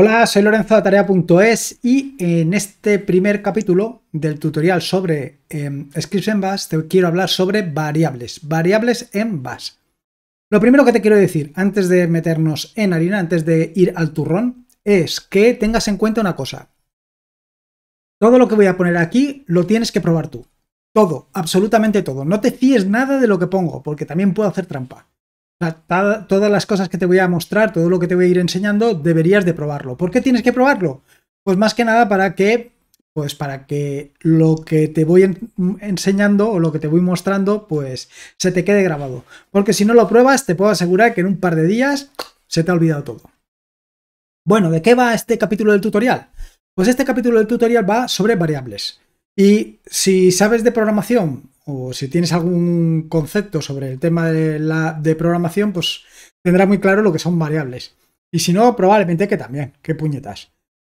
Hola, soy Lorenzo de Tarea.es y en este primer capítulo del tutorial sobre em, scripts en Bash te quiero hablar sobre variables, variables en Bash. Lo primero que te quiero decir antes de meternos en harina, antes de ir al turrón, es que tengas en cuenta una cosa. Todo lo que voy a poner aquí lo tienes que probar tú. Todo, absolutamente todo. No te fíes nada de lo que pongo, porque también puedo hacer trampa todas las cosas que te voy a mostrar, todo lo que te voy a ir enseñando, deberías de probarlo. ¿Por qué tienes que probarlo? Pues más que nada para que, pues para que lo que te voy enseñando o lo que te voy mostrando, pues se te quede grabado. Porque si no lo pruebas, te puedo asegurar que en un par de días se te ha olvidado todo. Bueno, ¿de qué va este capítulo del tutorial? Pues este capítulo del tutorial va sobre variables. Y si sabes de programación o si tienes algún concepto sobre el tema de, la, de programación, pues tendrá muy claro lo que son variables. Y si no, probablemente que también, qué puñetas.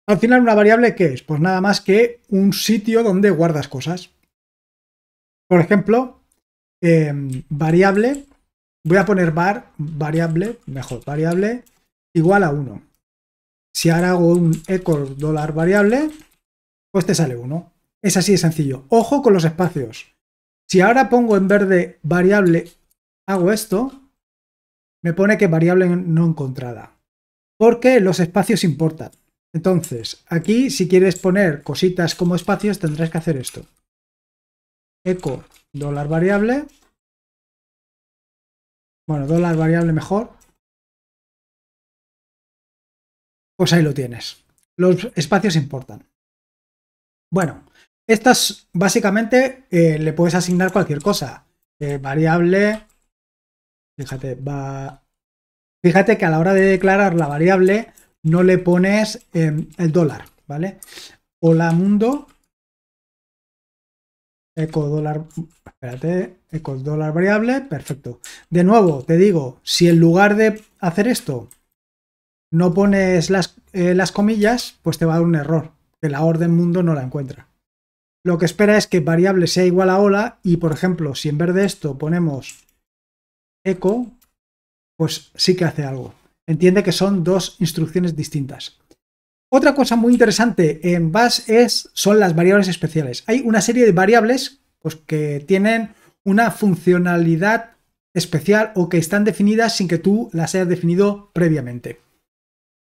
Al final, ¿una variable qué es? Pues nada más que un sitio donde guardas cosas. Por ejemplo, em, variable, voy a poner var, variable, mejor, variable igual a 1. Si ahora hago un echo $variable, pues te sale 1. Es así de sencillo. Ojo con los espacios. Si ahora pongo en verde variable, hago esto, me pone que variable no encontrada. Porque los espacios importan. Entonces, aquí si quieres poner cositas como espacios, tendrás que hacer esto. Eco dólar variable. Bueno, dólar variable mejor. Pues ahí lo tienes. Los espacios importan. Bueno, estas básicamente eh, le puedes asignar cualquier cosa. Eh, variable. Fíjate, va. Fíjate que a la hora de declarar la variable no le pones em, el dólar, ¿vale? Hola mundo. Eco dólar. Espérate. Eco dólar variable. Perfecto. De nuevo, te digo, si en lugar de hacer esto no pones las, eh, las comillas, pues te va a dar un error. Que la orden mundo no la encuentra lo que espera es que variable sea igual a hola y, por ejemplo, si en vez de esto ponemos echo, pues sí que hace algo. Entiende que son dos instrucciones distintas. Otra cosa muy interesante en Bash es, son las variables especiales. Hay una serie de variables pues, que tienen una funcionalidad especial o que están definidas sin que tú las hayas definido previamente.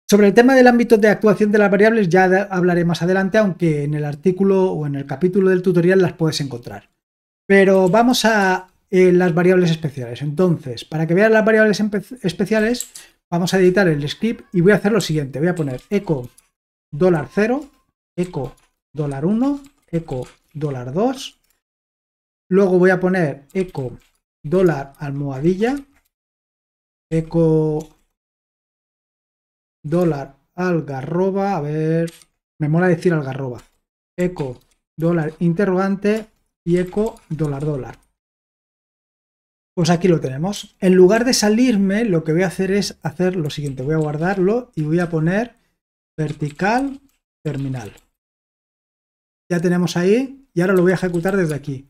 Sobre el tema del ámbito de actuación de las variables ya hablaré más adelante, aunque en el artículo o en el capítulo del tutorial las puedes encontrar. Pero vamos a eh, las variables especiales. Entonces, para que veas las variables especiales, vamos a editar el script y voy a hacer lo siguiente. Voy a poner eco dólar 0, eco dólar 1, eco dólar 2. Luego voy a poner eco dólar almohadilla, eco dólar algarroba, a ver, me mola decir algarroba, eco dólar interrogante y eco dólar dólar. Pues aquí lo tenemos. En lugar de salirme, lo que voy a hacer es hacer lo siguiente. Voy a guardarlo y voy a poner vertical terminal. Ya tenemos ahí y ahora lo voy a ejecutar desde aquí.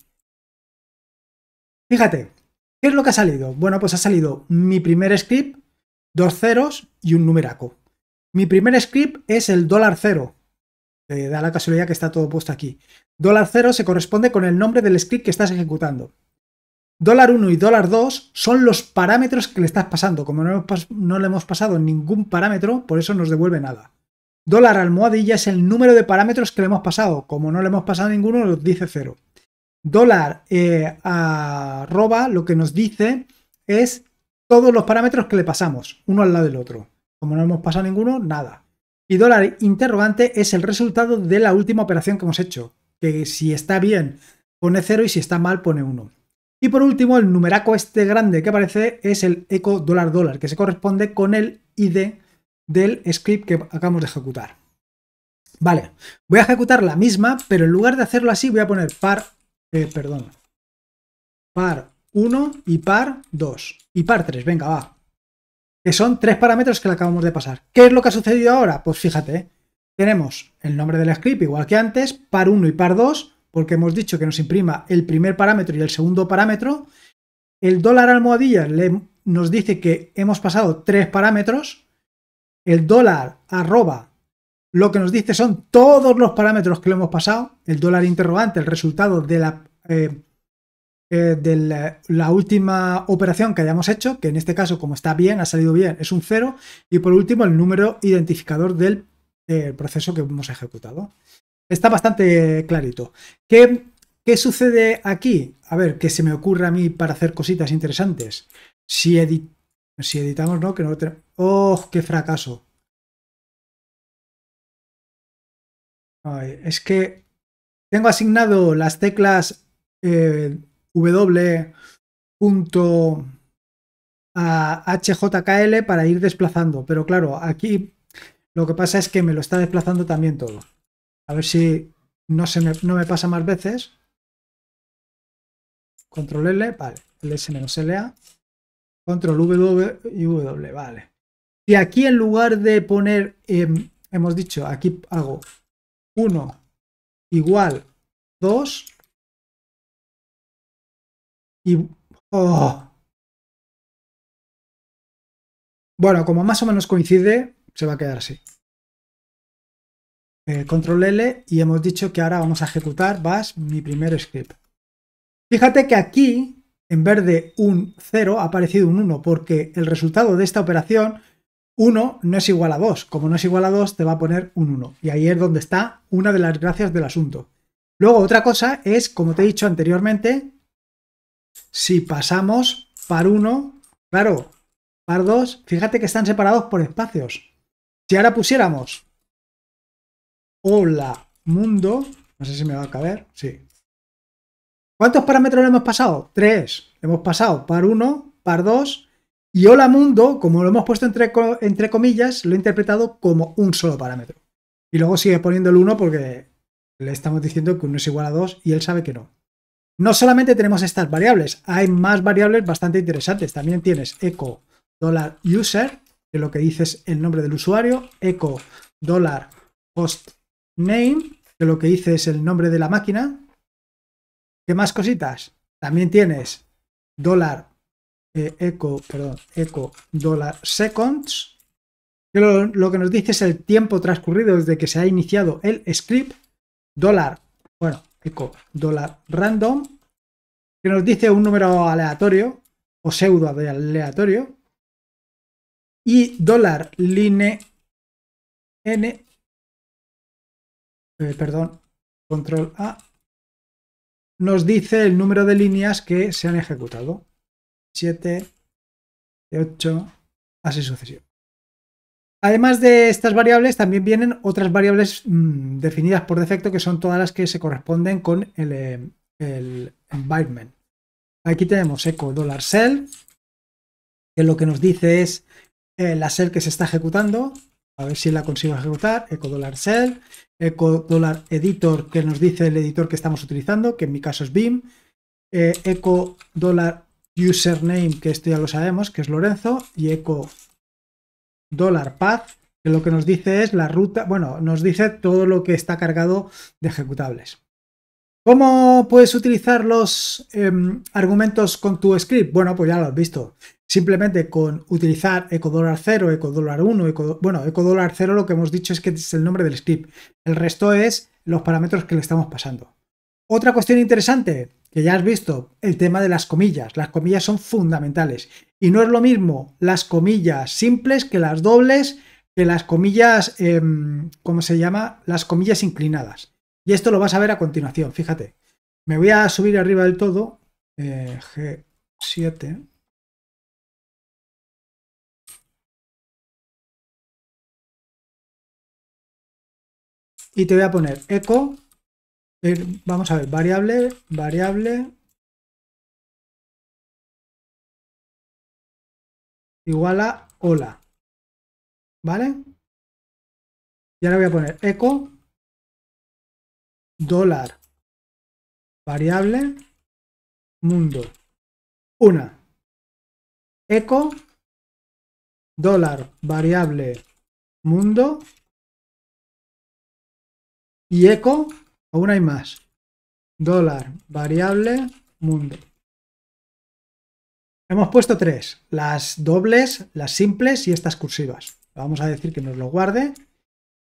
Fíjate, ¿qué es lo que ha salido? Bueno, pues ha salido mi primer script, dos ceros y un numeraco. Mi primer script es el dólar cero. Eh, da la casualidad que está todo puesto aquí. Dólar se corresponde con el nombre del script que estás ejecutando. Dólar 1 y 2 son los parámetros que le estás pasando. Como no, le hemos pasado ningún parámetro, por eso nos devuelve nada. Dólar almohadilla es el número de parámetros que le hemos pasado. Como no le hemos pasado ninguno, nos dice 0. Dólar eh, arroba lo que nos dice es todos los parámetros que le pasamos, uno al lado del otro. Como no hemos pasado ninguno, nada. Y dólar interrogante es el resultado de la última operación que hemos hecho, que si está bien pone 0 y si está mal pone 1. Y por último, el numeraco este grande que aparece es el eco dólar dólar, que se corresponde con el ID del script que acabamos de ejecutar. Vale, voy a ejecutar la misma, pero en lugar de hacerlo así voy a poner par, eh, perdón, par 1 y par 2 y par 3, venga, va que son tres parámetros que le acabamos de pasar. ¿Qué es lo que ha sucedido ahora? Pues fíjate, ¿eh? tenemos el nombre del script igual que antes, par 1 y par 2, porque hemos dicho que nos imprima el primer parámetro y el segundo parámetro. El dólar almohadilla nos dice que hemos pasado tres parámetros. El dólar arroba lo que nos dice son todos los parámetros que le hemos pasado. El dólar interrogante, el resultado de la eh, eh, de la, última operación que hayamos hecho, que en este caso, como está bien, ha salido bien, es un 0. Y por último, el número identificador del, proceso que hemos ejecutado. Está bastante clarito. ¿Qué, sucede aquí? A ver, que se me ocurre a mí para hacer cositas interesantes. Si, si editamos, ¿no? Que no lo ¡Oh, qué fracaso! es que tengo asignado las teclas eh, www.hjkl para ir desplazando. Pero claro, aquí lo que pasa es que me lo está desplazando también todo. A ver si no, se me, pasa más veces. Control L, vale. LS-LA. Control W y W, vale. Y aquí en lugar de poner, em, hemos dicho, aquí hago 1 igual 2 y... Oh. Bueno, como más o menos coincide, se va a quedar así. Eh, control L y hemos dicho que ahora vamos a ejecutar bash mi primer script. Fíjate que aquí, en vez de un 0, ha aparecido un 1, porque el resultado de esta operación, 1 no es igual a 2. Como no es igual a 2, te va a poner un 1. Y ahí es donde está una de las gracias del asunto. Luego, otra cosa es, como te he dicho anteriormente, si pasamos par 1, claro, par 2, fíjate que están separados por espacios. Si ahora pusiéramos hola mundo, no sé si me va a caber, sí. ¿Cuántos parámetros le hemos pasado? Tres. hemos pasado par 1, par 2 y hola mundo, como lo hemos puesto entre, entre comillas, lo he interpretado como un solo parámetro. Y luego sigue poniendo el 1 porque le estamos diciendo que uno es igual a 2 y él sabe que no. No solamente tenemos estas variables, hay más variables bastante interesantes. También tienes eco user, que lo que dice es el nombre del usuario, eco dólar host name, que lo que dice es el nombre de la máquina. ¿Qué más cositas? También tienes dólar eh, eco, perdón, eco seconds, que lo, que nos dice es el tiempo transcurrido desde que se ha iniciado el script, dólar, bueno, dólar random que nos dice un número aleatorio o pseudo aleatorio y dólar line n eh, perdón control a nos dice el número de líneas que se han ejecutado 7 8 así sucesivamente Además de estas variables, también vienen otras variables mm, definidas por defecto, que son todas las que se corresponden con el, eh, environment. Aquí tenemos eco $cell, que lo que nos dice es eh, la cell que se está ejecutando, a ver si la consigo ejecutar, eco $cell, eco $editor, que nos dice el editor que estamos utilizando, que en mi caso es BIM, eh, dollar $username, que esto ya lo sabemos, que es Lorenzo, y eco dólar path, que lo que nos dice es la ruta, bueno, nos dice todo lo que está cargado de ejecutables. ¿Cómo puedes utilizar los em, argumentos con tu script? Bueno, pues ya lo has visto. Simplemente con utilizar ecodollar 0, dólar 1, eco, bueno, ecodollar 0 lo que hemos dicho es que es el nombre del script. El resto es los parámetros que le estamos pasando. Otra cuestión interesante, que ya has visto el tema de las comillas. Las comillas son fundamentales. Y no es lo mismo las comillas simples que las dobles, que las comillas, eh, ¿cómo se llama? Las comillas inclinadas. Y esto lo vas a ver a continuación, fíjate. Me voy a subir arriba del todo, eh, G7. Y te voy a poner eco eh, vamos a ver, variable, variable. Igual a hola. ¿Vale? Y ahora voy a poner eco dólar variable mundo. Una. Eco dólar variable mundo y eco Aún hay más. Dólar, variable, mundo. Hemos puesto tres, las dobles, las simples y estas cursivas. Vamos a decir que nos lo guarde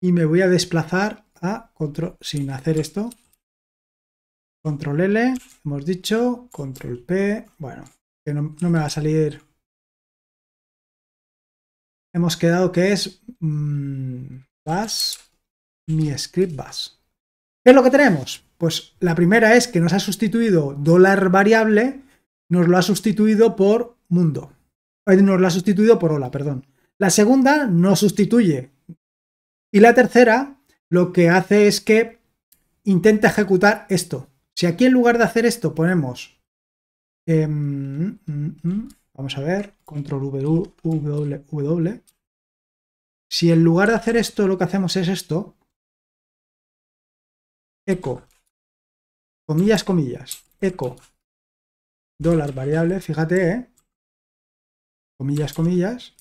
y me voy a desplazar a control, sin hacer esto. Control L, hemos dicho, control P, bueno, que no, me va a salir. Hemos quedado que es mmm, mi script bas. ¿Qué es lo que tenemos? Pues la primera es que nos ha sustituido dólar variable, nos lo ha sustituido por mundo. Eh, nos lo ha sustituido por hola, perdón. La segunda no sustituye. Y la tercera lo que hace es que intenta ejecutar esto. Si aquí en lugar de hacer esto ponemos... Em, mm, mm, mm, vamos a ver, control w, w, w. Si en lugar de hacer esto lo que hacemos es esto, eco, comillas, comillas, eco, dólar variable, fíjate, ¿eh? comillas, comillas,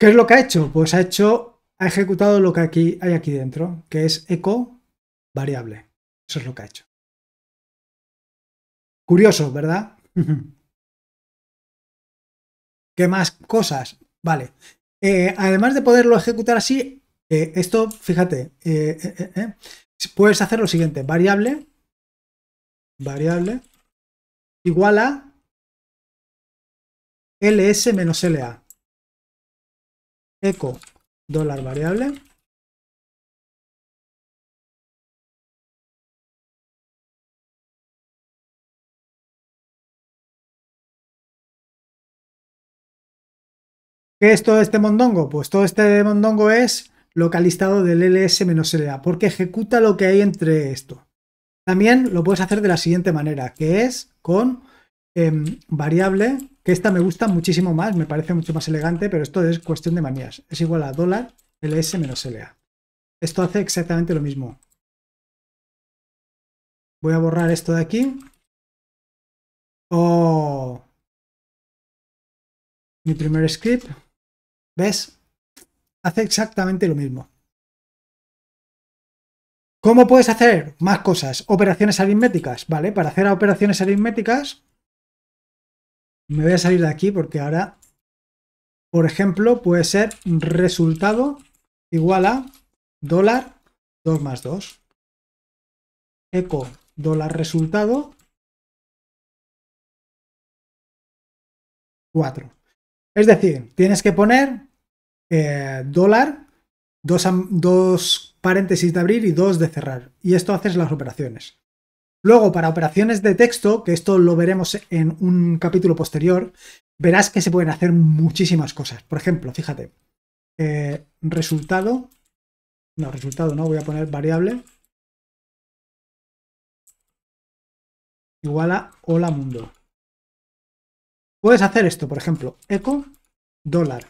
¿Qué es lo que ha hecho? Pues ha hecho, ha ejecutado lo que aquí hay aquí dentro, que es eco variable. Eso es lo que ha hecho. Curioso, ¿verdad? ¿Qué más cosas? Vale, eh, además de poderlo ejecutar así, eh, esto, fíjate, eh, puedes hacer lo siguiente, variable, variable, igual a ls-la, eco dólar variable, ¿Qué es todo este mondongo? Pues todo este mondongo es localizado del ls-la, porque ejecuta lo que hay entre esto. También lo puedes hacer de la siguiente manera, que es con em, variable, que esta me gusta muchísimo más, me parece mucho más elegante, pero esto es cuestión de manías. Es igual a dólar ls-la. Esto hace exactamente lo mismo. Voy a borrar esto de aquí. Oh, mi primer script. ¿Ves? Hace exactamente lo mismo. ¿Cómo puedes hacer más cosas? Operaciones aritméticas, ¿vale? Para hacer operaciones aritméticas, me voy a salir de aquí porque ahora, por ejemplo, puede ser resultado igual a dólar 2 más 2. Eco dólar resultado 4. Es decir, tienes que poner eh, dólar, dos, paréntesis de abrir y dos de cerrar. Y esto haces las operaciones. Luego, para operaciones de texto, que esto lo veremos en un capítulo posterior, verás que se pueden hacer muchísimas cosas. Por ejemplo, fíjate, eh, resultado, no, resultado no, voy a poner variable igual a hola mundo. Puedes hacer esto, por ejemplo, eco dólar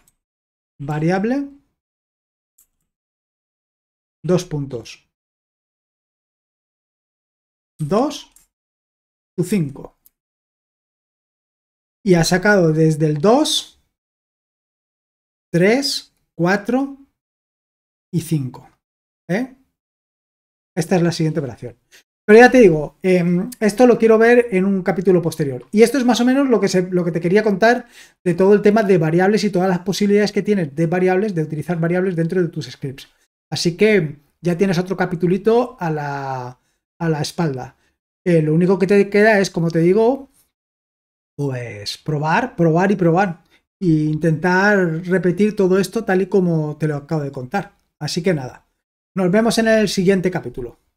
variable, dos puntos, 2, tu 5. Y ha sacado desde el 2, 3, 4 y 5. ¿Eh? Esta es la siguiente operación. Pero ya te digo, em, esto lo quiero ver en un capítulo posterior. Y esto es más o menos lo que, se, lo que te quería contar de todo el tema de variables y todas las posibilidades que tienes de variables, de utilizar variables dentro de tus scripts. Así que ya tienes otro capitulito a la, a la espalda. Eh, lo único que te queda es, como te digo, pues probar, probar y probar. E intentar repetir todo esto tal y como te lo acabo de contar. Así que nada, nos vemos en el siguiente capítulo.